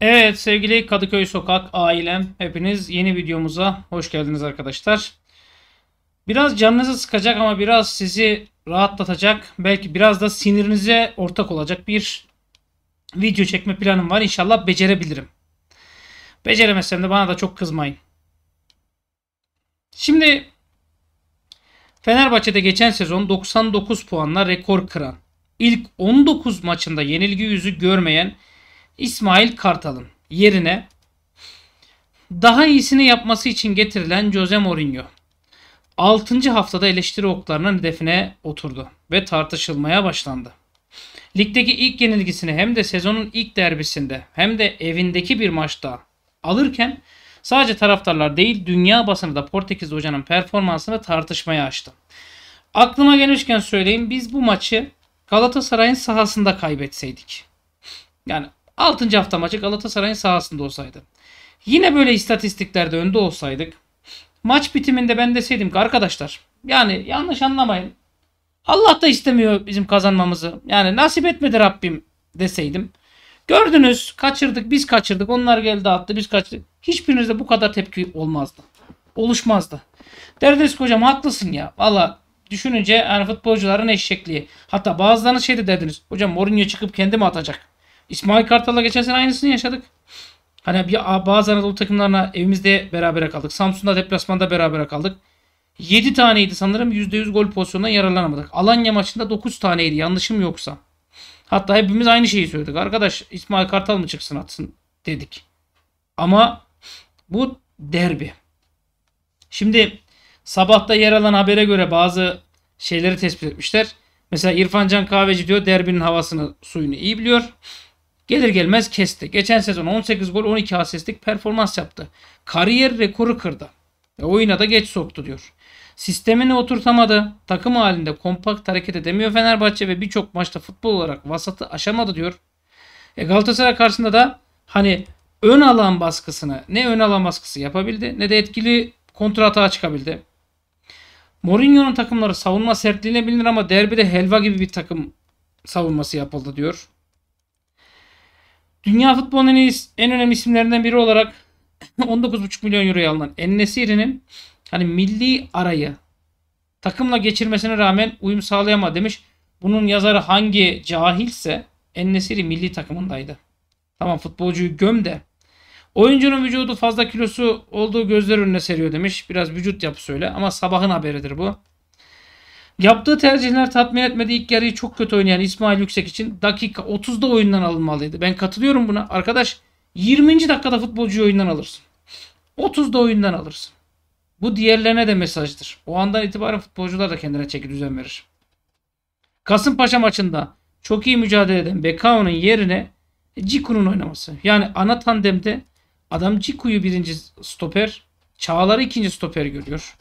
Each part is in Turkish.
Evet sevgili Kadıköy Sokak ailem hepiniz yeni videomuza hoş geldiniz arkadaşlar. Biraz canınızı sıkacak ama biraz sizi rahatlatacak belki biraz da sinirinize ortak olacak bir video çekme planım var. İnşallah becerebilirim. Beceremezsem de bana da çok kızmayın. Şimdi Fenerbahçe'de geçen sezon 99 puanla rekor kıran, ilk 19 maçında yenilgi yüzü görmeyen İsmail Kartal'ın yerine daha iyisini yapması için getirilen Jose Mourinho 6. haftada eleştiri oklarının hedefine oturdu ve tartışılmaya başlandı. Ligdeki ilk yenilgisini hem de sezonun ilk derbisinde hem de evindeki bir maçta alırken sadece taraftarlar değil dünya basını da Portekiz hocanın performansını tartışmaya açtı. Aklıma gelmişken söyleyeyim biz bu maçı Galatasaray'ın sahasında kaybetseydik. Yani 6. hafta maçı Galatasaray'ın sahasında olsaydı. Yine böyle istatistiklerde önde olsaydık maç bitiminde ben deseydim ki arkadaşlar yani yanlış anlamayın. Allah da istemiyor bizim kazanmamızı. Yani nasip etmedi Rabbim deseydim. Gördünüz kaçırdık biz kaçırdık onlar geldi attı biz kaçırdık. Hiçbirinizde bu kadar tepki olmazdı. Oluşmazdı. Derdiniz hocam haklısın ya. Valla düşününce yani futbolcuların eşekliği. Hatta bazılarınız şey de derdiniz. Hocam Mourinho çıkıp kendi mi atacak? İsmail Kartal'la geçen sene aynısını yaşadık. Hani bir bazı Anadolu takımlarına evimizde beraber kaldık. Samsun'da deplasmanda beraber kaldık. 7 taneydi sanırım %100 gol pozisyonundan yararlanamadık. Alanya maçında 9 taneydi yanlışım yoksa. Hatta hepimiz aynı şeyi söyledik. Arkadaş İsmail Kartal mı çıksın atsın dedik. Ama bu derbi. Şimdi sabahta yer alan habere göre bazı şeyleri tespit etmişler. Mesela İrfan Can Kahveci diyor derbinin havasını suyunu iyi biliyor. Gelir gelmez kesti. Geçen sezon 18 gol 12 asistlik performans yaptı. Kariyer rekoru kırdı. E, oyuna da geç soktu diyor. Sistemini oturtamadı. Takım halinde kompakt hareket edemiyor Fenerbahçe ve birçok maçta futbol olarak vasatı aşamadı diyor. E, Galatasaray karşısında da hani ön alan baskısını ne ön alan baskısı yapabildi ne de etkili atağa çıkabildi. Mourinho'nun takımları savunma sertliğine bilinir ama derbide helva gibi bir takım savunması yapıldı diyor. Dünya futbolunun en önemli isimlerinden biri olarak 19,5 milyon euroya alınan Ennesiri'nin hani milli arayı takımla geçirmesine rağmen uyum sağlayamadı demiş. Bunun yazarı hangi cahilse Ennesiri milli takımındaydı. Tamam futbolcuyu göm de. Oyuncunun vücudu fazla kilosu olduğu gözler önüne seriyor demiş. Biraz vücut yapısı öyle ama sabahın haberidir bu. Yaptığı tercihler tatmin etmedi. İlk yarıyı çok kötü oynayan İsmail Yüksek için dakika 30'da oyundan alınmalıydı. Ben katılıyorum buna. Arkadaş 20. dakikada futbolcuyu oyundan alırsın. 30'da oyundan alırsın. Bu diğerlerine de mesajdır. O andan itibaren futbolcular da kendine çeki düzen verir. Kasımpaşa maçında çok iyi mücadele eden Bekao'nun yerine Ciku'nun oynaması. Yani ana tandemde adam Ciku'yu birinci stoper, Çağlar'ı ikinci stoper görüyor.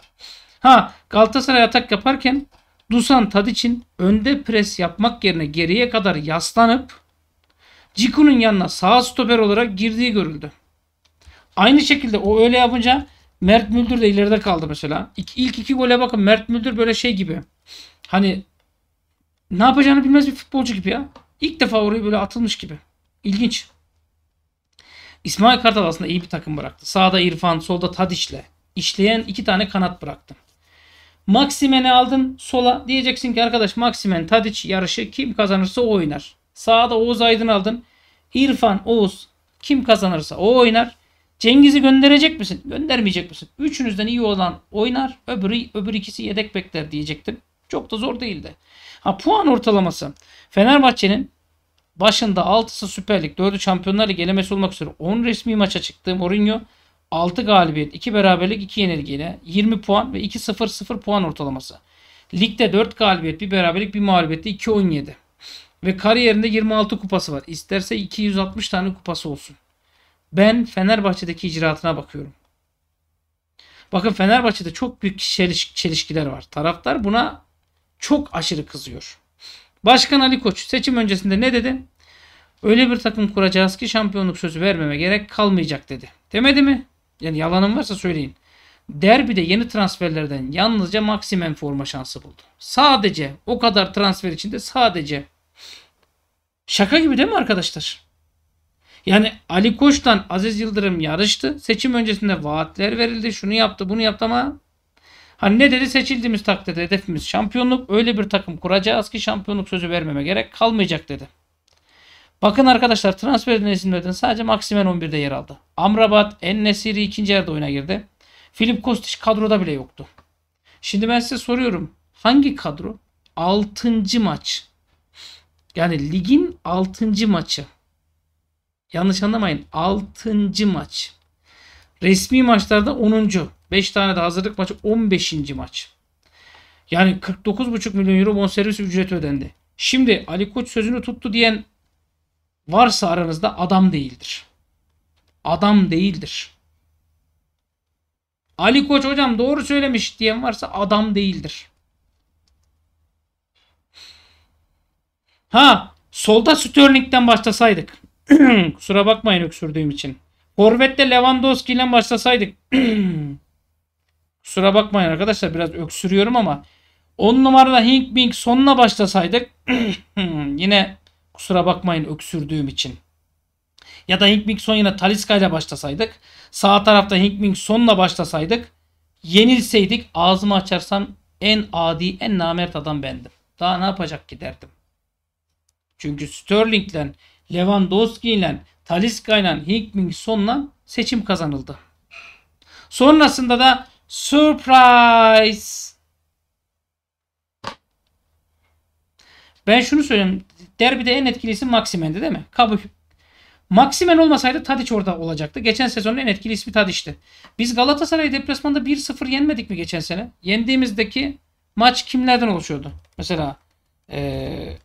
Ha Galatasaray atak yaparken Dusan Tadic'in önde pres yapmak yerine geriye kadar yaslanıp Ciku'nun yanına sağ stoper olarak girdiği görüldü. Aynı şekilde o öyle yapınca Mert Müldür de ileride kaldı mesela. İlk, ilk iki gole bakın Mert Müldür böyle şey gibi. Hani ne yapacağını bilmez bir futbolcu gibi ya. İlk defa orayı böyle atılmış gibi. İlginç. İsmail Kartal aslında iyi bir takım bıraktı. Sağda İrfan, solda Tadiş'le. işleyen iki tane kanat bıraktı. Maksimen'i aldın sola. Diyeceksin ki arkadaş Maksimen Tadiç yarışı kim kazanırsa o oynar. Sağda Oğuz Aydın aldın. İrfan Oğuz kim kazanırsa o oynar. Cengiz'i gönderecek misin? Göndermeyecek misin? Üçünüzden iyi olan oynar. Öbürü, öbür ikisi yedek bekler diyecektim. Çok da zor değildi. Ha puan ortalaması. Fenerbahçe'nin başında 6'sı Süper Lig, 4'ü Şampiyonlar Ligi elemesi olmak üzere 10 resmi maça çıktı Mourinho 6 galibiyet, 2 beraberlik, 2 yenilgiyle 20 puan ve 2-0-0 puan ortalaması. Ligde 4 galibiyet, 1 beraberlik, 1 mağlubiyetle 2 Ve kariyerinde 26 kupası var. İsterse 260 tane kupası olsun. Ben Fenerbahçe'deki icraatına bakıyorum. Bakın Fenerbahçe'de çok büyük çeliş, çelişkiler var. Taraftar buna çok aşırı kızıyor. Başkan Ali Koç seçim öncesinde ne dedi? Öyle bir takım kuracağız ki şampiyonluk sözü vermeme gerek kalmayacak dedi. Demedi mi? Yani yalanım varsa söyleyin. Derbide yeni transferlerden yalnızca maksimum forma şansı buldu. Sadece o kadar transfer içinde sadece. Şaka gibi değil mi arkadaşlar? Yani Ali Koç'tan Aziz Yıldırım yarıştı. Seçim öncesinde vaatler verildi. Şunu yaptı bunu yaptı ama hani ne dedi seçildiğimiz takdirde hedefimiz şampiyonluk. Öyle bir takım kuracağız ki şampiyonluk sözü vermeme gerek kalmayacak dedi. Bakın arkadaşlar transfer isimlerden sadece Maximen 11'de yer aldı. Amrabat, Ennesiri ikinci yerde oyuna girdi. Filip Kostiç kadroda bile yoktu. Şimdi ben size soruyorum. Hangi kadro? 6. maç. Yani ligin 6. maçı. Yanlış anlamayın. 6. maç. Resmi maçlarda 10. 5 tane de hazırlık maçı 15. maç. Yani 49,5 milyon euro bonservis ücreti ödendi. Şimdi Ali Koç sözünü tuttu diyen varsa aranızda adam değildir. Adam değildir. Ali Koç hocam doğru söylemiş diyen varsa adam değildir. Ha solda Sterling'den başlasaydık. Kusura bakmayın öksürdüğüm için. Forvet'te Lewandowski ile başlasaydık. Kusura bakmayın arkadaşlar biraz öksürüyorum ama 10 numarada Hink Bink sonuna başlasaydık yine Kusura bakmayın öksürdüğüm için. Ya da Hinkming Son yine Taliska ile başlasaydık. Sağ tarafta Hinkming Son'la başlasaydık. Yenilseydik ağzımı açarsam en adi, en namert adam bendim. Daha ne yapacak giderdim? Çünkü ki derdim. Çünkü ile, Lewandowski'yle, ile, Hinkming Son'la seçim kazanıldı. Sonrasında da surprise. Ben şunu söyleyeyim derbide en etkilisi Maximen'di değil mi? Kabul. Maximen olmasaydı Tadic orada olacaktı. Geçen sezonun en etkili ismi Tadic'ti. Biz Galatasaray deplasmanda 1-0 yenmedik mi geçen sene? Yendiğimizdeki maç kimlerden oluşuyordu? Mesela ee,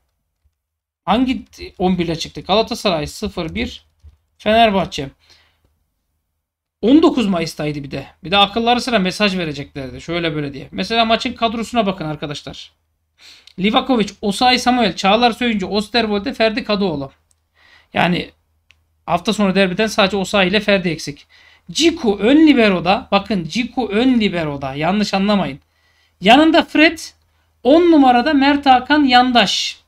hangi 11 ile çıktı? Galatasaray 0-1 Fenerbahçe. 19 Mayıs'taydı bir de. Bir de akılları sıra mesaj vereceklerdi. Şöyle böyle diye. Mesela maçın kadrosuna bakın arkadaşlar. Livakovic, Osay Samuel, Çağlar Söyüncü, Osterwolde, Ferdi Kadıoğlu. Yani hafta sonu derbiden sadece Osay ile Ferdi eksik. Ciku ön libero'da bakın Ciku ön libero'da yanlış anlamayın. Yanında Fred 10 numarada Mert Hakan Yandaş.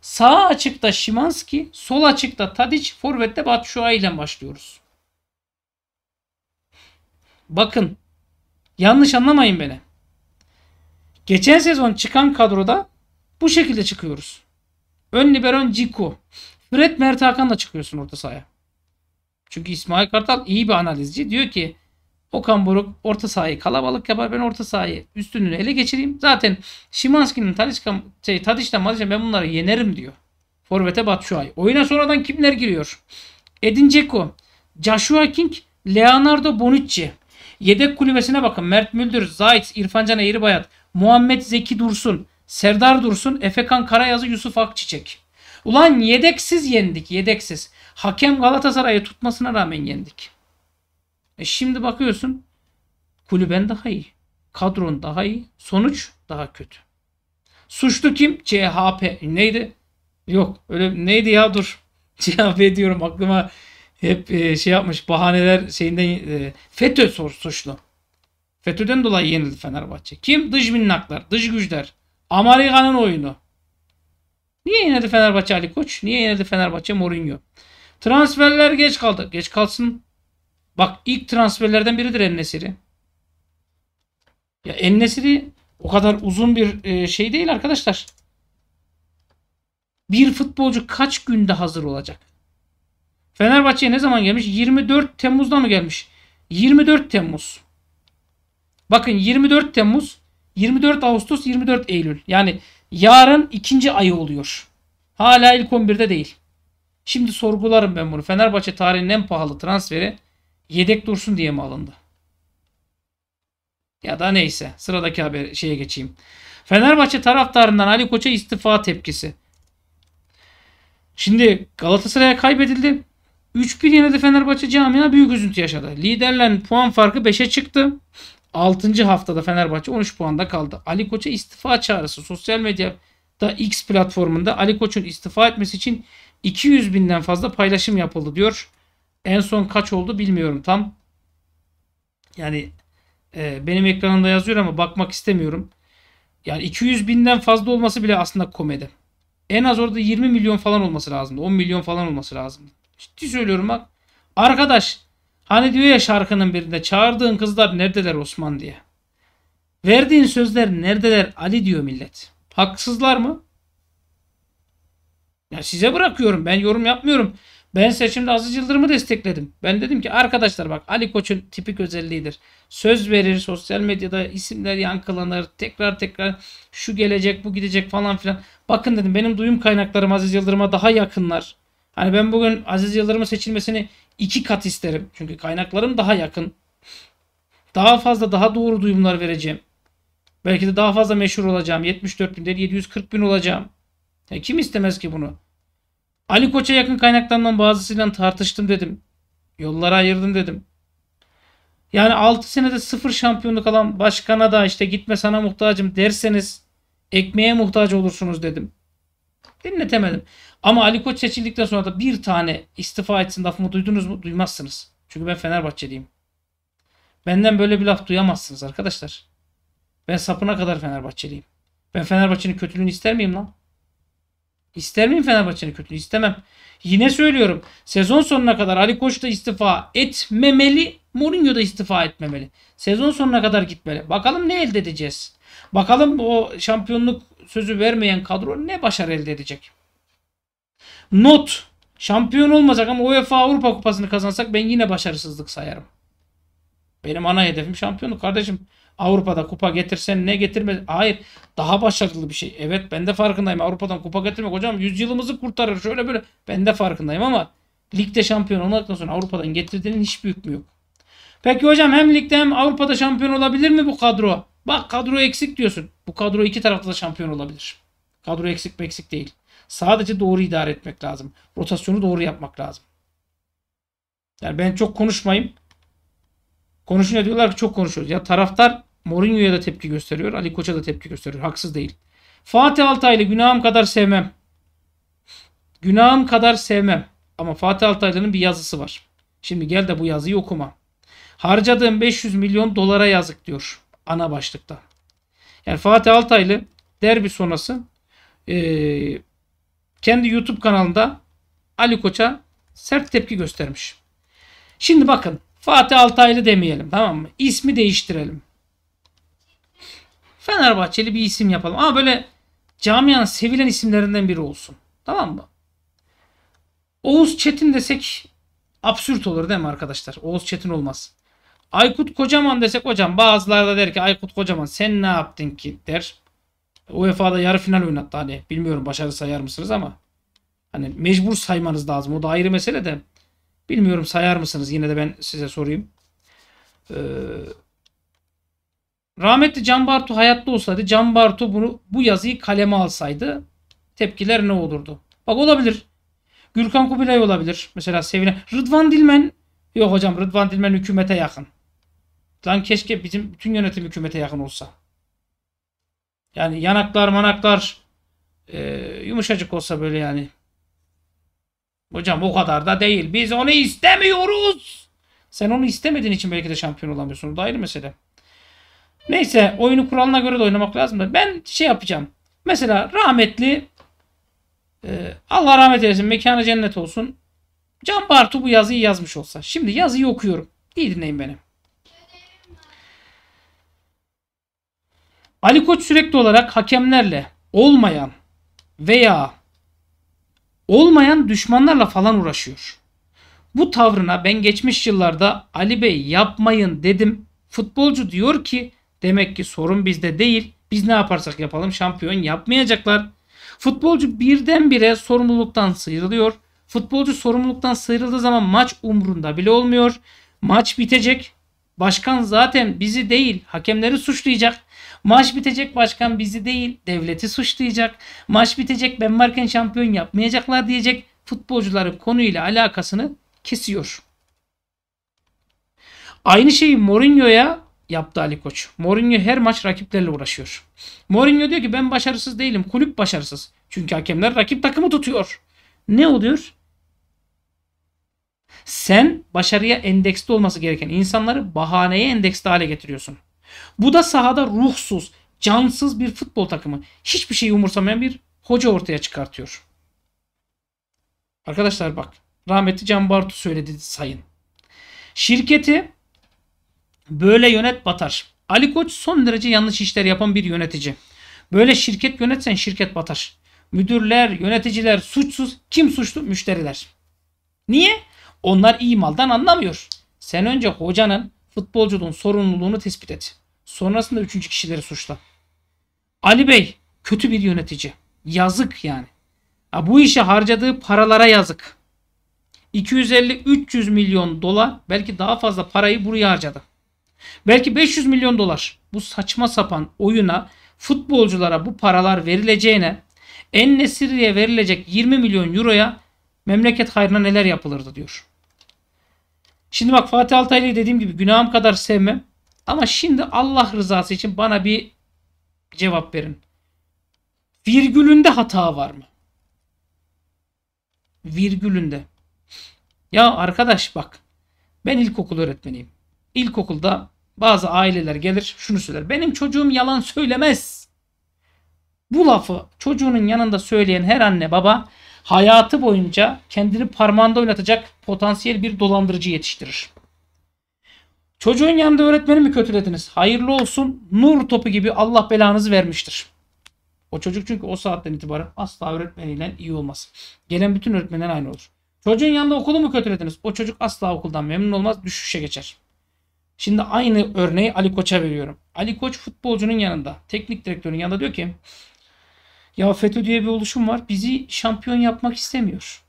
Sağ açıkta Şimanski, sol açıkta Tadic, forvette Batşuay ile başlıyoruz. Bakın yanlış anlamayın beni. Geçen sezon çıkan kadroda bu şekilde çıkıyoruz. Ön liberon Ciku. Fred Mert Hakan'la çıkıyorsun orta sahaya. Çünkü İsmail Kartal iyi bir analizci. Diyor ki Okan Buruk orta sahayı kalabalık yapar. Ben orta sahayı üstünü ele geçireyim. Zaten Şimanski'nin şey, Tadiş'ten Madiç'ten ben bunları yenerim diyor. Forvet'e bat şu ay. Oyuna sonradan kimler giriyor? Edin Dzeko, Joshua King, Leonardo Bonucci. Yedek kulübesine bakın. Mert Müldür, Zayt, İrfan Can Eğribayat, Muhammed Zeki Dursun, Serdar Dursun, Efekan Karayazı, Yusuf Akçiçek. Ulan yedeksiz yendik, yedeksiz. Hakem Galatasaray'ı tutmasına rağmen yendik. E şimdi bakıyorsun kulüben daha iyi. Kadron daha iyi. Sonuç daha kötü. Suçlu kim? CHP. Neydi? Yok öyle neydi ya dur. CHP diyorum aklıma hep e, şey yapmış bahaneler şeyinden e, FETÖ sor, suçlu. FETÖ'den dolayı yenildi Fenerbahçe. Kim? Dış minnaklar, dış güçler. Amerika'nın oyunu. Niye yenildi Fenerbahçe Ali Koç? Niye yenildi Fenerbahçe Mourinho? Transferler geç kaldı. Geç kalsın. Bak ilk transferlerden biridir Ennesiri. Ya Ennesiri o kadar uzun bir e, şey değil arkadaşlar. Bir futbolcu kaç günde hazır olacak? Fenerbahçe'ye ne zaman gelmiş? 24 Temmuz'da mı gelmiş? 24 Temmuz. Bakın 24 Temmuz 24 Ağustos 24 Eylül. Yani yarın ikinci ayı oluyor. Hala ilk 11'de değil. Şimdi sorgularım ben bunu. Fenerbahçe tarihinin en pahalı transferi yedek dursun diye mi alındı? Ya da neyse. Sıradaki haber şeye geçeyim. Fenerbahçe taraftarından Ali Koç'a istifa tepkisi. Şimdi Galatasaray'a kaybedildi. 3-1 yenildi Fenerbahçe camia büyük üzüntü yaşadı. Liderlerin puan farkı 5'e çıktı. 6. haftada Fenerbahçe 13 puanda kaldı. Ali Koç'a istifa çağrısı. Sosyal medyada X platformunda Ali Koç'un istifa etmesi için 200 binden fazla paylaşım yapıldı diyor. En son kaç oldu bilmiyorum tam. Yani e, benim ekranımda yazıyor ama bakmak istemiyorum. Yani 200 binden fazla olması bile aslında komedi. En az orada 20 milyon falan olması lazımdı. 10 milyon falan olması lazımdı. Ciddi söylüyorum bak. Arkadaş Hani diyor ya şarkının birinde çağırdığın kızlar neredeler Osman diye. Verdiğin sözler neredeler Ali diyor millet. Haksızlar mı? Ya size bırakıyorum. Ben yorum yapmıyorum. Ben seçimde Aziz Yıldırım'ı destekledim. Ben dedim ki arkadaşlar bak Ali Koç'un tipik özelliğidir. Söz verir, sosyal medyada isimler yankılanır, tekrar tekrar şu gelecek, bu gidecek falan filan. Bakın dedim benim duyum kaynaklarım Aziz Yıldırım'a daha yakınlar. Hani ben bugün Aziz Yıldırım'ın seçilmesini iki kat isterim. Çünkü kaynaklarım daha yakın. Daha fazla daha doğru duyumlar vereceğim. Belki de daha fazla meşhur olacağım. 74 bin değil 740 bin olacağım. Ya kim istemez ki bunu? Ali Koç'a yakın kaynaklarından bazısıyla tartıştım dedim. Yollara ayırdım dedim. Yani 6 senede sıfır şampiyonluk alan başkana da işte gitme sana muhtacım derseniz ekmeğe muhtaç olursunuz dedim. Dinletemedim. Ama Ali Koç seçildikten sonra da bir tane istifa etsin lafımı duydunuz mu? Duymazsınız. Çünkü ben Fenerbahçeliyim. Benden böyle bir laf duyamazsınız arkadaşlar. Ben sapına kadar Fenerbahçeliyim. Ben Fenerbahçe'nin kötülüğünü ister miyim lan? İster miyim Fenerbahçe'nin kötülüğünü? İstemem. Yine söylüyorum. Sezon sonuna kadar Ali Koç da istifa etmemeli. Mourinho da istifa etmemeli. Sezon sonuna kadar gitmeli. Bakalım ne elde edeceğiz? Bakalım o şampiyonluk sözü vermeyen kadro ne başarı elde edecek? Not. Şampiyon olmasak ama UEFA Avrupa Kupası'nı kazansak ben yine başarısızlık sayarım. Benim ana hedefim şampiyonluk kardeşim. Avrupa'da kupa getirsen ne getirmez. Hayır daha başarılı bir şey. Evet ben de farkındayım. Avrupa'dan kupa getirmek hocam yüzyılımızı kurtarır. Şöyle böyle ben de farkındayım ama ligde şampiyon olmaktan sonra Avrupa'dan getirdiğinin hiçbir hükmü yok. Peki hocam hem ligde hem Avrupa'da şampiyon olabilir mi bu kadro? Bak kadro eksik diyorsun. Bu kadro iki tarafta da şampiyon olabilir. Kadro eksik mi eksik değil. Sadece doğru idare etmek lazım. Rotasyonu doğru yapmak lazım. Yani ben çok konuşmayayım. Konuşunca diyorlar ki çok konuşuyoruz. Ya taraftar Mourinho'ya da tepki gösteriyor. Ali Koç'a da tepki gösteriyor. Haksız değil. Fatih Altaylı günahım kadar sevmem. Günahım kadar sevmem. Ama Fatih Altaylı'nın bir yazısı var. Şimdi gel de bu yazıyı okuma. Harcadığım 500 milyon dolara yazık diyor. Ana başlıkta. Yani Fatih Altaylı derbi sonrası e, kendi YouTube kanalında Ali Koç'a sert tepki göstermiş. Şimdi bakın Fatih Altaylı demeyelim tamam mı? İsmi değiştirelim. Fenerbahçeli bir isim yapalım ama böyle camianın sevilen isimlerinden biri olsun. Tamam mı? Oğuz Çetin desek absürt olur değil mi arkadaşlar? Oğuz Çetin olmaz. Aykut Kocaman desek hocam bazıları da der ki Aykut Kocaman sen ne yaptın ki der. UEFA'da yarı final oynattı hani. Bilmiyorum başarı sayar mısınız ama. Hani mecbur saymanız lazım. O da ayrı mesele de. Bilmiyorum sayar mısınız? Yine de ben size sorayım. Ee, rahmetli Can Bartu hayatta olsaydı Can Bartu bunu, bu yazıyı kaleme alsaydı tepkiler ne olurdu? Bak olabilir. Gürkan Kubilay olabilir. Mesela sevinen. Rıdvan Dilmen yok hocam Rıdvan Dilmen hükümete yakın. Lan keşke bizim bütün yönetim hükümete yakın olsa. Yani yanaklar manaklar e, yumuşacık olsa böyle yani. Hocam o kadar da değil. Biz onu istemiyoruz. Sen onu istemediğin için belki de şampiyon olamıyorsun. O da ayrı mesele. Neyse oyunu kuralına göre de oynamak lazım ben şey yapacağım. Mesela rahmetli e, Allah rahmet eylesin mekanı cennet olsun. Can Bartu bu yazıyı yazmış olsa. Şimdi yazıyı okuyorum. İyi dinleyin beni. Ali Koç sürekli olarak hakemlerle olmayan veya olmayan düşmanlarla falan uğraşıyor. Bu tavrına ben geçmiş yıllarda Ali Bey yapmayın dedim. Futbolcu diyor ki demek ki sorun bizde değil. Biz ne yaparsak yapalım şampiyon yapmayacaklar. Futbolcu birdenbire sorumluluktan sıyrılıyor. Futbolcu sorumluluktan sıyrıldığı zaman maç umrunda bile olmuyor. Maç bitecek. Başkan zaten bizi değil hakemleri suçlayacak. Maç bitecek başkan bizi değil devleti suçlayacak. Maç bitecek ben varken şampiyon yapmayacaklar diyecek. Futbolcuları konuyla alakasını kesiyor. Aynı şeyi Mourinho'ya yaptı Ali Koç. Mourinho her maç rakiplerle uğraşıyor. Mourinho diyor ki ben başarısız değilim. Kulüp başarısız. Çünkü hakemler rakip takımı tutuyor. Ne oluyor? Sen başarıya endeksli olması gereken insanları bahaneye endeksli hale getiriyorsun. Bu da sahada ruhsuz, cansız bir futbol takımı. Hiçbir şeyi umursamayan bir hoca ortaya çıkartıyor. Arkadaşlar bak. Rahmetli Can Bartu söyledi sayın. Şirketi böyle yönet batar. Ali Koç son derece yanlış işler yapan bir yönetici. Böyle şirket yönetsen şirket batar. Müdürler, yöneticiler suçsuz. Kim suçlu? Müşteriler. Niye? Onlar iyi maldan anlamıyor. Sen önce hocanın futbolculuğun sorumluluğunu tespit et. Sonrasında üçüncü kişileri suçla. Ali Bey kötü bir yönetici. Yazık yani. Ya bu işe harcadığı paralara yazık. 250-300 milyon dolar belki daha fazla parayı buraya harcadı. Belki 500 milyon dolar bu saçma sapan oyuna futbolculara bu paralar verileceğine en Nesiri'ye verilecek 20 milyon euroya memleket hayrına neler yapılırdı diyor. Şimdi bak Fatih Altaylı'yı dediğim gibi günahım kadar sevmem ama şimdi Allah rızası için bana bir cevap verin. Virgülünde hata var mı? Virgülünde. Ya arkadaş bak. Ben ilkokul öğretmeniyim. İlkokulda bazı aileler gelir şunu söyler. Benim çocuğum yalan söylemez. Bu lafı çocuğunun yanında söyleyen her anne baba hayatı boyunca kendini parmağında oynatacak potansiyel bir dolandırıcı yetiştirir. Çocuğun yanında öğretmeni mi kötülediniz? Hayırlı olsun nur topu gibi Allah belanızı vermiştir. O çocuk çünkü o saatten itibaren asla öğretmeniyle iyi olmaz. Gelen bütün öğretmenler aynı olur. Çocuğun yanında okulu mu kötülediniz? O çocuk asla okuldan memnun olmaz, düşüşe geçer. Şimdi aynı örneği Ali Koç'a veriyorum. Ali Koç futbolcunun yanında, teknik direktörün yanında diyor ki ya FETÖ diye bir oluşum var. Bizi şampiyon yapmak istemiyor.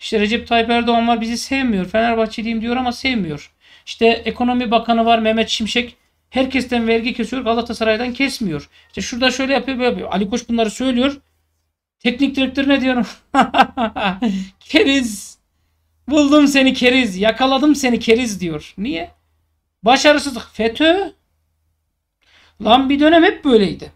İşte Recep Tayyip Erdoğan var bizi sevmiyor. Fenerbahçeliyim diyor ama sevmiyor. İşte ekonomi bakanı var Mehmet Şimşek. Herkesten vergi kesiyor Galatasaray'dan kesmiyor. İşte şurada şöyle yapıyor böyle yapıyor. Ali Koç bunları söylüyor. Teknik direktör ne diyorum? keriz. Buldum seni keriz. Yakaladım seni keriz diyor. Niye? Başarısızlık. FETÖ. Lan bir dönem hep böyleydi.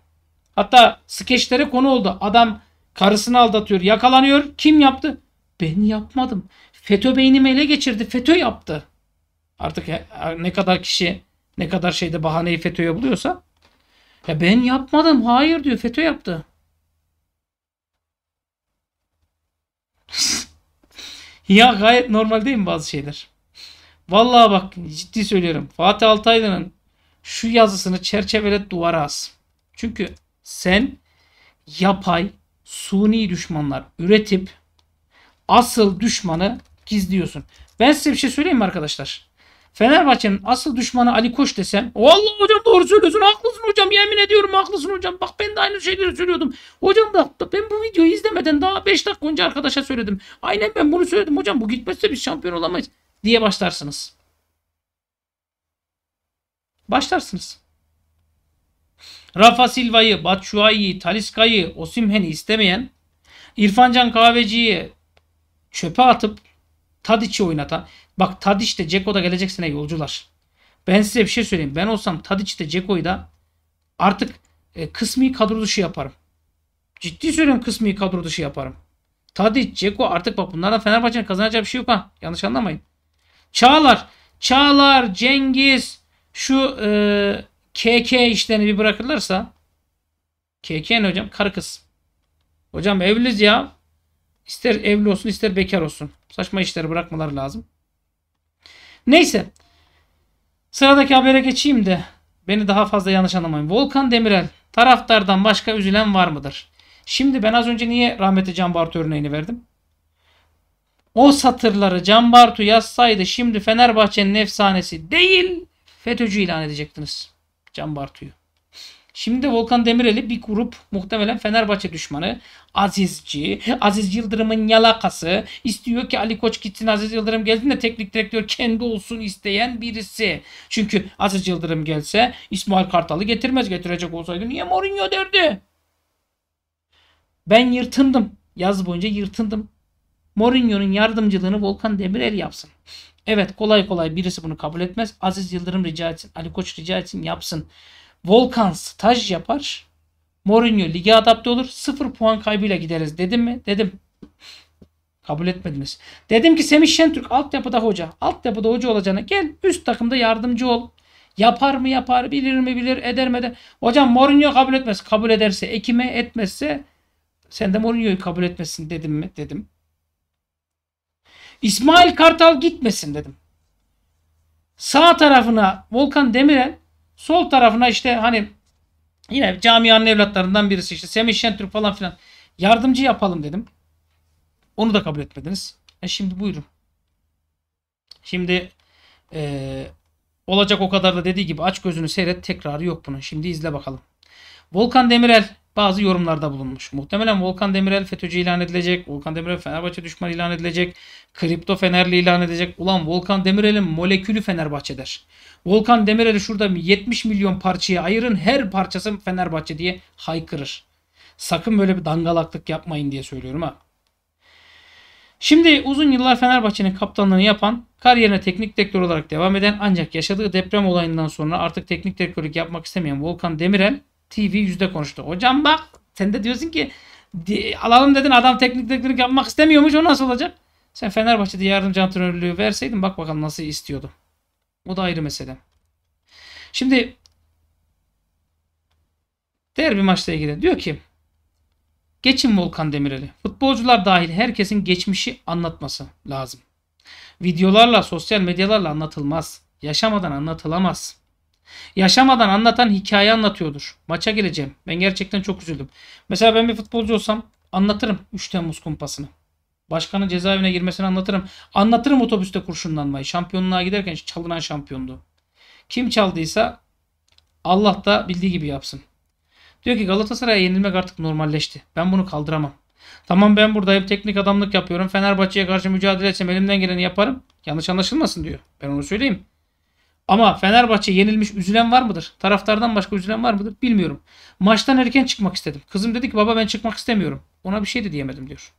Hatta skeçlere konu oldu. Adam karısını aldatıyor. Yakalanıyor. Kim yaptı? Ben yapmadım. FETÖ beynimi ele geçirdi. FETÖ yaptı. Artık ne kadar kişi ne kadar şeyde bahaneyi FETÖ'ye buluyorsa ya ben yapmadım. Hayır diyor. FETÖ yaptı. ya gayet normal değil mi bazı şeyler? Vallahi bak ciddi söylüyorum. Fatih Altaylı'nın şu yazısını çerçevelet duvara as. Çünkü sen yapay suni düşmanlar üretip asıl düşmanı gizliyorsun. Ben size bir şey söyleyeyim mi arkadaşlar? Fenerbahçe'nin asıl düşmanı Ali Koç desem Allah hocam doğru söylüyorsun haklısın hocam yemin ediyorum haklısın hocam bak ben de aynı şeyleri söylüyordum. Hocam da ben bu videoyu izlemeden daha 5 dakika önce arkadaşa söyledim. Aynen ben bunu söyledim hocam bu gitmezse biz şampiyon olamayız diye başlarsınız. Başlarsınız. Rafa Silva'yı, Batshuayi'yi, Taliska'yı, Osimhen'i istemeyen, İrfancan Kahveci'yi çöpe atıp Tadiç'i oynatan. Bak Tadiç de Ceko da gelecek sene yolcular. Ben size bir şey söyleyeyim. Ben olsam Tadiç de Ceko'yu da artık e, kısmi kadro dışı yaparım. Ciddi söylüyorum kısmi kadro dışı yaparım. Tadiç, Ceko artık bak bunlardan Fenerbahçe'nin kazanacağı bir şey yok ha. Yanlış anlamayın. Çağlar, Çağlar, Cengiz şu e, KK işlerini bir bırakırlarsa KK ne hocam? Karı kız. Hocam evliyiz ya. İster evli olsun ister bekar olsun. Saçma işleri bırakmaları lazım. Neyse. Sıradaki habere geçeyim de beni daha fazla yanlış anlamayın. Volkan Demirel taraftardan başka üzülen var mıdır? Şimdi ben az önce niye rahmetli Can Bartu örneğini verdim? O satırları Can Bartu yazsaydı şimdi Fenerbahçe'nin efsanesi değil FETÖ'cü ilan edecektiniz Can Bartu'yu. Şimdi Volkan Demirel'i bir grup muhtemelen Fenerbahçe düşmanı Azizci, Aziz Yıldırım'ın yalakası istiyor ki Ali Koç gitsin Aziz Yıldırım gelsin de teknik direktör kendi olsun isteyen birisi. Çünkü Aziz Yıldırım gelse İsmail Kartal'ı getirmez getirecek olsaydı niye Mourinho derdi? Ben yırtındım. Yaz boyunca yırtındım. Mourinho'nun yardımcılığını Volkan Demirel yapsın. Evet kolay kolay birisi bunu kabul etmez. Aziz Yıldırım rica etsin. Ali Koç rica etsin yapsın. Volkan staj yapar. Mourinho lige adapte olur. sıfır puan kaybıyla gideriz dedim mi? Dedim. Kabul etmediniz. Dedim ki Semih Şentürk altyapıda hoca. Altyapıda hoca olacağına gel üst takımda yardımcı ol. Yapar mı yapar, bilir mi bilir, eder mi eder. Hocam Mourinho kabul etmez. Kabul ederse ekime etmezse sen de Mourinho'yu kabul etmesin dedim mi? Dedim. İsmail Kartal gitmesin dedim. Sağ tarafına Volkan Demirel, Sol tarafına işte hani yine camianın evlatlarından birisi işte Semih Şentürk falan filan yardımcı yapalım dedim. Onu da kabul etmediniz. E şimdi buyurun. Şimdi e, olacak o kadar da dediği gibi aç gözünü seyret tekrarı yok bunun. Şimdi izle bakalım. Volkan Demirel bazı yorumlarda bulunmuş. Muhtemelen Volkan Demirel FETÖ'cü ilan edilecek. Volkan Demirel Fenerbahçe düşmanı ilan edilecek. Kripto Fenerli ilan edilecek. Ulan Volkan Demirel'in molekülü Fenerbahçe der. Volkan Demirel'i şurada 70 milyon parçaya ayırın her parçası Fenerbahçe diye haykırır. Sakın böyle bir dangalaklık yapmayın diye söylüyorum ha. Şimdi uzun yıllar Fenerbahçe'nin kaptanlığını yapan, kariyerine teknik direktör olarak devam eden ancak yaşadığı deprem olayından sonra artık teknik direktörlük yapmak istemeyen Volkan Demirel TV yüzde konuştu. Hocam bak sen de diyorsun ki alalım dedin adam teknik direktörlük yapmak istemiyormuş o nasıl olacak? Sen Fenerbahçe'de yardımcı antrenörlüğü verseydin bak bakalım nasıl istiyordu. O da ayrı mesele. Şimdi diğer bir maçla ilgili diyor ki Geçin Volkan Demirel'i. Futbolcular dahil herkesin geçmişi anlatması lazım. Videolarla, sosyal medyalarla anlatılmaz. Yaşamadan anlatılamaz. Yaşamadan anlatan hikaye anlatıyordur. Maça geleceğim. Ben gerçekten çok üzüldüm. Mesela ben bir futbolcu olsam anlatırım 3 Temmuz kumpasını. Başkanın cezaevine girmesini anlatırım. Anlatırım otobüste kurşunlanmayı. Şampiyonluğa giderken çalınan şampiyondu. Kim çaldıysa Allah da bildiği gibi yapsın. Diyor ki Galatasaray'a yenilmek artık normalleşti. Ben bunu kaldıramam. Tamam ben buradayım teknik adamlık yapıyorum. Fenerbahçe'ye karşı mücadele etsem elimden geleni yaparım. Yanlış anlaşılmasın diyor. Ben onu söyleyeyim. Ama Fenerbahçe yenilmiş üzülen var mıdır? Taraftardan başka üzülen var mıdır? Bilmiyorum. Maçtan erken çıkmak istedim. Kızım dedi ki baba ben çıkmak istemiyorum. Ona bir şey de diyemedim diyor.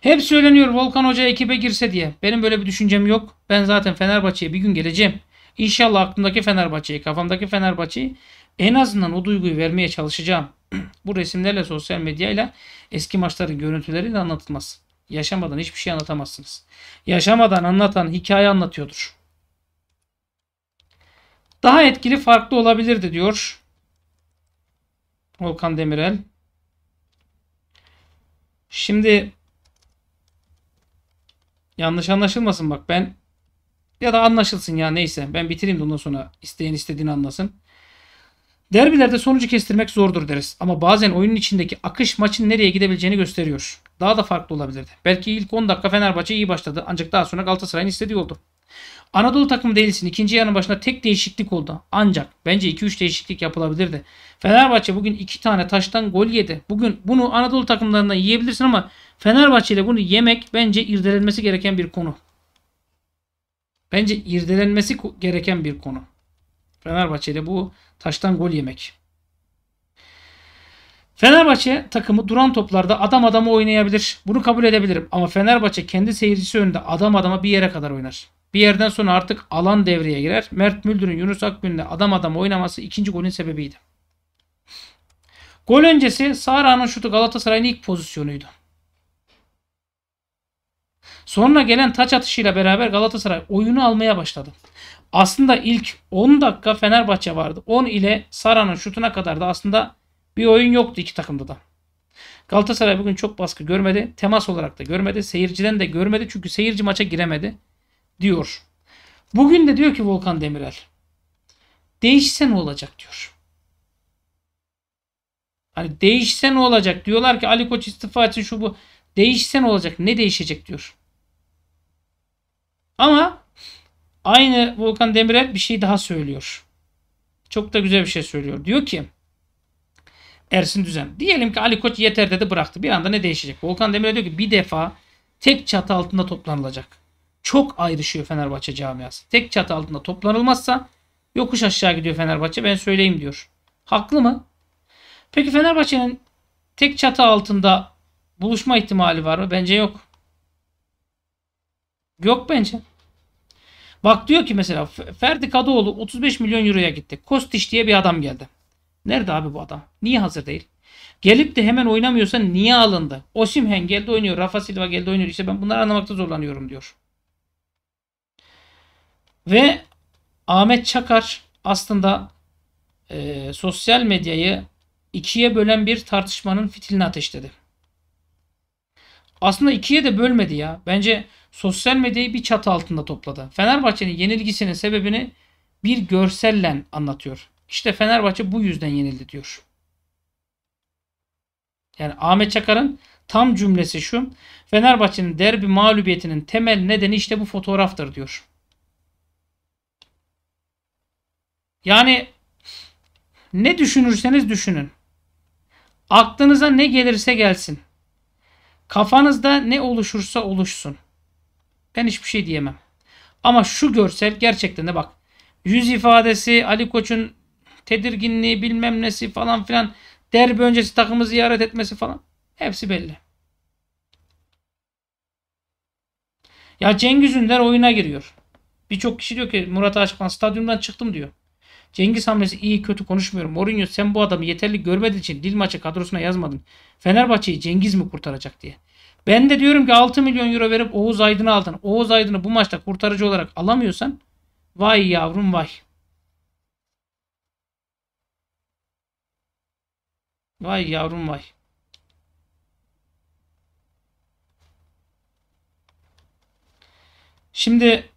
Hep söyleniyor Volkan Hoca ekibe girse diye. Benim böyle bir düşüncem yok. Ben zaten Fenerbahçe'ye bir gün geleceğim. İnşallah aklımdaki Fenerbahçe'yi, kafamdaki Fenerbahçe'yi en azından o duyguyu vermeye çalışacağım. Bu resimlerle, sosyal medyayla eski maçların görüntüleriyle anlatılmaz. Yaşamadan hiçbir şey anlatamazsınız. Yaşamadan anlatan hikaye anlatıyordur. Daha etkili farklı olabilirdi diyor. Volkan Demirel. Şimdi yanlış anlaşılmasın bak ben ya da anlaşılsın ya neyse ben bitireyim de ondan sonra isteyen istediğini anlasın. Derbilerde sonucu kestirmek zordur deriz ama bazen oyunun içindeki akış maçın nereye gidebileceğini gösteriyor daha da farklı olabilirdi. Belki ilk 10 dakika Fenerbahçe iyi başladı ancak daha sonra Galatasaray'ın istediği oldu. Anadolu takımı değilsin. İkinci yarının başında tek değişiklik oldu. Ancak bence 2-3 değişiklik yapılabilirdi. Fenerbahçe bugün 2 tane taştan gol yedi. Bugün bunu Anadolu takımlarından yiyebilirsin ama Fenerbahçe ile bunu yemek bence irdelenmesi gereken bir konu. Bence irdelenmesi gereken bir konu. Fenerbahçe ile bu taştan gol yemek. Fenerbahçe takımı duran toplarda adam adama oynayabilir. Bunu kabul edebilirim. Ama Fenerbahçe kendi seyircisi önünde adam adama bir yere kadar oynar. Bir yerden sonra artık alan devreye girer. Mert Müldür'ün Yunus Akgün'le adam adam oynaması ikinci golün sebebiydi. Gol öncesi Sara'nın şutu Galatasaray'ın ilk pozisyonuydu. Sonra gelen taç atışıyla beraber Galatasaray oyunu almaya başladı. Aslında ilk 10 dakika Fenerbahçe vardı. 10 ile Sara'nın şutuna kadar da aslında bir oyun yoktu iki takımda da. Galatasaray bugün çok baskı görmedi. Temas olarak da görmedi. Seyirciden de görmedi. Çünkü seyirci maça giremedi diyor. Bugün de diyor ki Volkan Demirel. Değişse ne olacak diyor. Hani değişse ne olacak? Diyorlar ki Ali Koç istifa etsin şu bu. Değişse ne olacak? Ne değişecek diyor. Ama aynı Volkan Demirel bir şey daha söylüyor. Çok da güzel bir şey söylüyor. Diyor ki Ersin Düzen. Diyelim ki Ali Koç yeter dedi bıraktı. Bir anda ne değişecek? Volkan Demirel diyor ki bir defa tek çatı altında toplanılacak. Çok ayrışıyor Fenerbahçe camiası. Tek çatı altında toplanılmazsa yokuş aşağı gidiyor Fenerbahçe ben söyleyeyim diyor. Haklı mı? Peki Fenerbahçe'nin tek çatı altında buluşma ihtimali var mı? Bence yok. Yok bence. Bak diyor ki mesela Ferdi Kadıoğlu 35 milyon euroya gitti. Kostiş diye bir adam geldi. Nerede abi bu adam? Niye hazır değil? Gelip de hemen oynamıyorsa niye alındı? Osimhen geldi oynuyor. Rafa Silva geldi oynuyor. İşte ben bunları anlamakta zorlanıyorum diyor. Ve Ahmet Çakar aslında e, sosyal medyayı ikiye bölen bir tartışmanın fitilini ateşledi. Aslında ikiye de bölmedi ya. Bence sosyal medyayı bir çatı altında topladı. Fenerbahçe'nin yenilgisinin sebebini bir görselle anlatıyor. İşte Fenerbahçe bu yüzden yenildi diyor. Yani Ahmet Çakar'ın tam cümlesi şu. Fenerbahçe'nin derbi mağlubiyetinin temel nedeni işte bu fotoğraftır diyor. Yani ne düşünürseniz düşünün. Aklınıza ne gelirse gelsin. Kafanızda ne oluşursa oluşsun. Ben hiçbir şey diyemem. Ama şu görsel gerçekten de bak. Yüz ifadesi, Ali Koç'un tedirginliği bilmem nesi falan filan derbi öncesi takımı ziyaret etmesi falan hepsi belli. Ya Cengiz Ünder oyuna giriyor. Birçok kişi diyor ki Murat Aşıklan stadyumdan çıktım diyor. Cengiz hamlesi iyi kötü konuşmuyorum. Mourinho sen bu adamı yeterli görmediğin için dil maçı kadrosuna yazmadın. Fenerbahçe'yi Cengiz mi kurtaracak diye. Ben de diyorum ki 6 milyon euro verip Oğuz Aydın'ı aldın. Oğuz Aydın'ı bu maçta kurtarıcı olarak alamıyorsan vay yavrum vay. Vay yavrum vay. Şimdi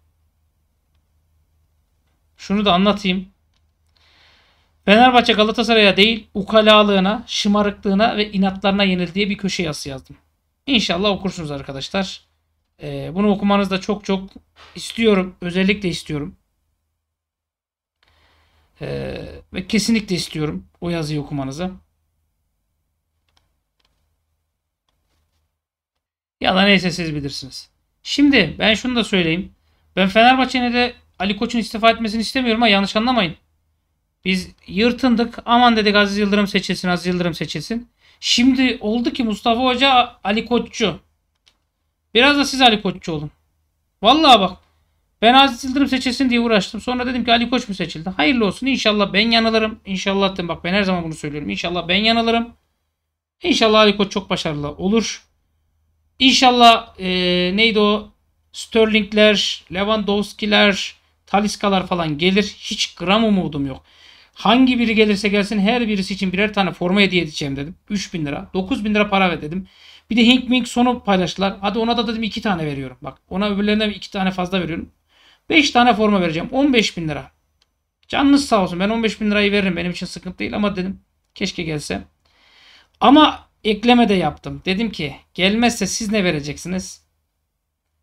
şunu da anlatayım. Fenerbahçe Galatasaray'a değil ukalalığına, şımarıklığına ve inatlarına yenildiği bir köşe yazısı yazdım. İnşallah okursunuz arkadaşlar. Ee, bunu okumanızı da çok çok istiyorum. Özellikle istiyorum. Ee, ve kesinlikle istiyorum o yazıyı okumanızı. Ya da neyse siz bilirsiniz. Şimdi ben şunu da söyleyeyim. Ben Fenerbahçe'ne de Ali Koç'un istifa etmesini istemiyorum ama yanlış anlamayın. Biz yırtındık. Aman dedik Aziz Yıldırım seçilsin, Aziz Yıldırım seçilsin. Şimdi oldu ki Mustafa Hoca Ali Koççu. Biraz da siz Ali Koççu olun. Vallahi bak. Ben Aziz Yıldırım seçilsin diye uğraştım. Sonra dedim ki Ali Koç mu seçildi? Hayırlı olsun. İnşallah ben yanılırım. İnşallah dedim. Bak ben her zaman bunu söylüyorum. İnşallah ben yanılırım. İnşallah Ali Koç çok başarılı olur. İnşallah e, neydi o Sterling'ler, Lewandowski'ler, Taliska'lar falan gelir. Hiç gram umudum yok. Hangi biri gelirse gelsin her birisi için birer tane forma hediye edeceğim dedim. 3000 lira. 9000 lira para ver dedim. Bir de Hink Mink sonu paylaştılar. Hadi ona da dedim 2 tane veriyorum. Bak ona öbürlerine 2 tane fazla veriyorum. 5 tane forma vereceğim. 15 bin lira. Canınız sağ olsun. Ben 15 bin lirayı veririm. Benim için sıkıntı değil ama dedim keşke gelse. Ama ekleme de yaptım. Dedim ki gelmezse siz ne vereceksiniz?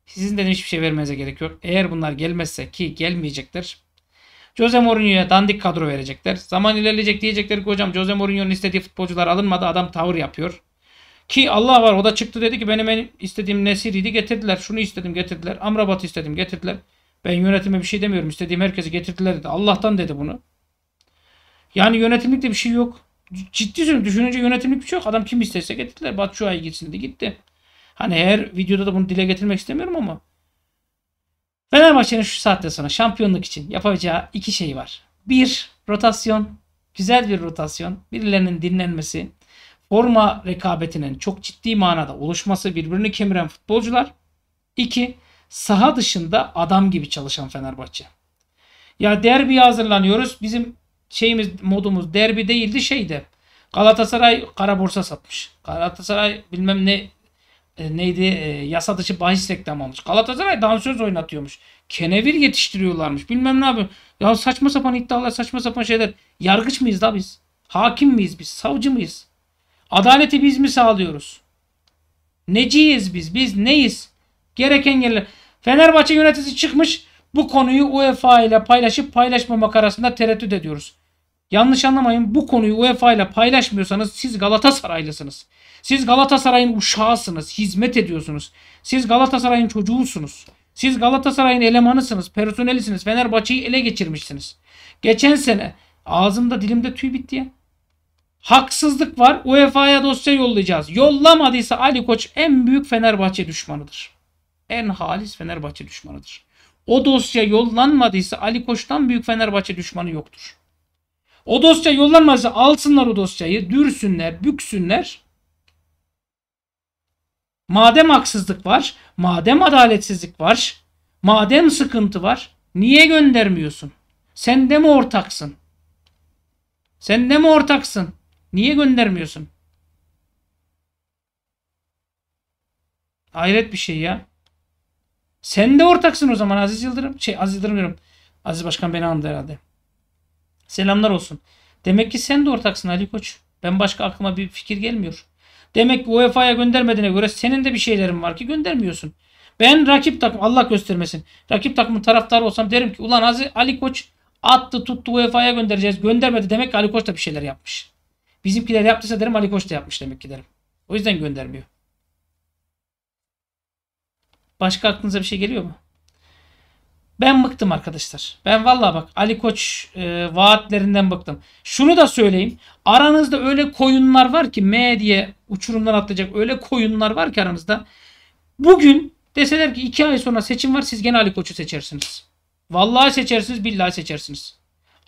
Sizin dedim hiçbir şey vermenize gerek yok. Eğer bunlar gelmezse ki gelmeyecektir. Jose Mourinho'ya dandik kadro verecekler. Zaman ilerleyecek diyecekler ki hocam Jose Mourinho'nun istediği futbolcular alınmadı. Adam tavır yapıyor. Ki Allah var o da çıktı dedi ki benim en istediğim Nesiri'ydi getirdiler. Şunu istedim getirdiler. Amrabat'ı istedim getirdiler. Ben yönetime bir şey demiyorum. İstediğim herkesi getirdiler dedi. Allah'tan dedi bunu. Yani yönetimlikte bir şey yok ciddi söylüyorum düşününce yönetimlik bir şey yok. Adam kim isterse getirdiler. Batu ay gitsin de gitti. Hani her videoda da bunu dile getirmek istemiyorum ama. Fenerbahçe'nin şu saatten sonra şampiyonluk için yapacağı iki şey var. Bir, rotasyon. Güzel bir rotasyon. Birilerinin dinlenmesi. Forma rekabetinin çok ciddi manada oluşması. Birbirini kemiren futbolcular. İki, saha dışında adam gibi çalışan Fenerbahçe. Ya derbiye hazırlanıyoruz. Bizim şeyimiz modumuz derbi değildi şeydi. Galatasaray kara borsa satmış. Galatasaray bilmem ne e, neydi e, yasa dışı bahis reklamı almış. Galatasaray dansöz oynatıyormuş. Kenevir yetiştiriyorlarmış. Bilmem ne yapıyor. Ya saçma sapan iddialar saçma sapan şeyler. Yargıç mıyız da biz? Hakim miyiz biz? Savcı mıyız? Adaleti biz mi sağlıyoruz? Neciyiz biz? Biz neyiz? Gereken yerler. Fenerbahçe yöneticisi çıkmış bu konuyu UEFA ile paylaşıp paylaşmamak arasında tereddüt ediyoruz. Yanlış anlamayın bu konuyu UEFA ile paylaşmıyorsanız siz Galatasaraylısınız. Siz Galatasaray'ın uşağısınız, hizmet ediyorsunuz. Siz Galatasaray'ın çocuğusunuz. Siz Galatasaray'ın elemanısınız, personelisiniz. Fenerbahçe'yi ele geçirmişsiniz. Geçen sene ağzımda dilimde tüy bitti ya. Haksızlık var. UEFA'ya dosya yollayacağız. Yollamadıysa Ali Koç en büyük Fenerbahçe düşmanıdır. En halis Fenerbahçe düşmanıdır. O dosya yollanmadıysa Ali Koç'tan büyük Fenerbahçe düşmanı yoktur. O dosya yollanmazsa alsınlar o dosyayı, dürsünler, büksünler. Madem haksızlık var, madem adaletsizlik var, madem sıkıntı var, niye göndermiyorsun? Sen de mi ortaksın? Sen de mi ortaksın? Niye göndermiyorsun? Hayret bir şey ya. Sen de ortaksın o zaman Aziz Yıldırım. Şey Aziz Yıldırım diyorum. Aziz Başkan beni anladı herhalde. Selamlar olsun. Demek ki sen de ortaksın Ali Koç. Ben başka aklıma bir fikir gelmiyor. Demek ki UEFA'ya göndermediğine göre senin de bir şeylerin var ki göndermiyorsun. Ben rakip takım Allah göstermesin. Rakip takımın taraftarı olsam derim ki ulan Aziz Ali Koç attı tuttu UEFA'ya göndereceğiz. Göndermedi demek ki Ali Koç da bir şeyler yapmış. Bizimkiler yaptıysa derim Ali Koç da yapmış demek ki derim. O yüzden göndermiyor. Başka aklınıza bir şey geliyor mu? Ben bıktım arkadaşlar. Ben vallahi bak Ali Koç e, vaatlerinden bıktım. Şunu da söyleyeyim. Aranızda öyle koyunlar var ki M diye uçurumdan atlayacak öyle koyunlar var ki aranızda. Bugün deseler ki 2 ay sonra seçim var siz gene Ali Koç'u seçersiniz. Vallahi seçersiniz billahi seçersiniz.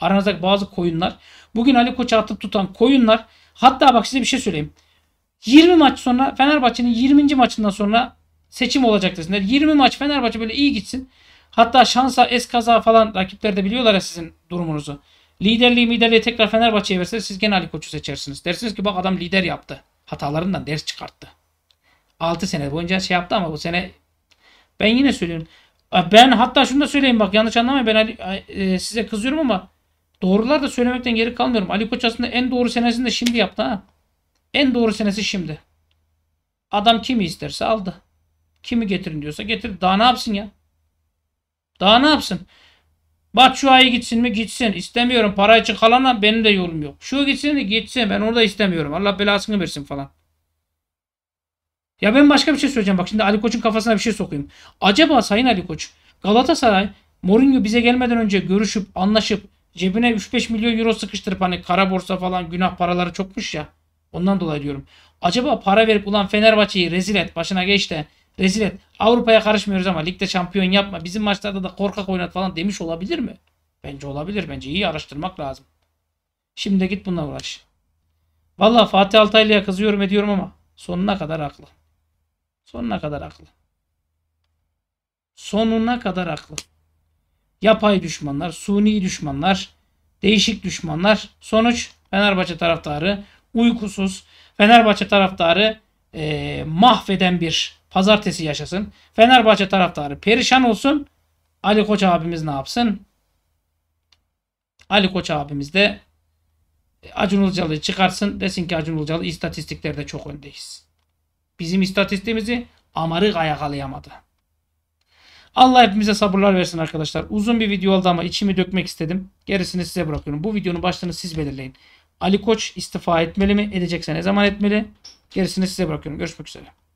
Aranızda bazı koyunlar. Bugün Ali Koç'u atıp tutan koyunlar. Hatta bak size bir şey söyleyeyim. 20 maç sonra Fenerbahçe'nin 20. maçından sonra seçim olacak desinler. 20 maç Fenerbahçe böyle iyi gitsin. Hatta şansa es kaza falan rakipler de biliyorlar ya sizin durumunuzu. Liderliği liderliği tekrar Fenerbahçe'ye verse siz gene Ali Koç'u seçersiniz. Dersiniz ki bak adam lider yaptı. Hatalarından ders çıkarttı. 6 sene boyunca şey yaptı ama bu sene ben yine söylüyorum. Ben hatta şunu da söyleyeyim bak yanlış anlamayın ben Ali, e, size kızıyorum ama doğrular da söylemekten geri kalmıyorum. Ali Koç aslında en doğru senesini de şimdi yaptı ha. En doğru senesi şimdi. Adam kimi isterse aldı. Kimi getirin diyorsa getir. Daha ne yapsın ya? Daha ne yapsın? Batshuayi gitsin mi? Gitsin. İstemiyorum. Para için kalana benim de yolum yok. Şu gitsin mi? Gitsin. Ben orada istemiyorum. Allah belasını versin falan. Ya ben başka bir şey söyleyeceğim. Bak şimdi Ali Koç'un kafasına bir şey sokayım. Acaba Sayın Ali Koç Galatasaray Mourinho bize gelmeden önce görüşüp anlaşıp cebine 3-5 milyon euro sıkıştırıp hani kara borsa falan günah paraları çokmuş ya. Ondan dolayı diyorum. Acaba para verip ulan Fenerbahçe'yi rezil et başına geç de Rezil et. Avrupa'ya karışmıyoruz ama ligde şampiyon yapma. Bizim maçlarda da korkak oynat falan demiş olabilir mi? Bence olabilir. Bence iyi araştırmak lazım. Şimdi git bununla uğraş. Vallahi Fatih Altaylı'ya kızıyorum ediyorum ama sonuna kadar haklı. Sonuna kadar haklı. Sonuna kadar haklı. Yapay düşmanlar, suni düşmanlar, değişik düşmanlar. Sonuç Fenerbahçe taraftarı uykusuz, Fenerbahçe taraftarı e, mahveden bir Pazartesi yaşasın. Fenerbahçe taraftarı perişan olsun. Ali Koç abimiz ne yapsın? Ali Koç abimiz de e, Acun Ilıcalı'yı çıkarsın. Desin ki Acun Ilıcalı istatistiklerde çok öndeyiz. Bizim istatistiğimizi amarık ayakalayamadı. Allah hepimize sabırlar versin arkadaşlar. Uzun bir video oldu ama içimi dökmek istedim. Gerisini size bırakıyorum. Bu videonun başlığını siz belirleyin. Ali Koç istifa etmeli mi? Edecekse ne zaman etmeli? Gerisini size bırakıyorum. Görüşmek üzere.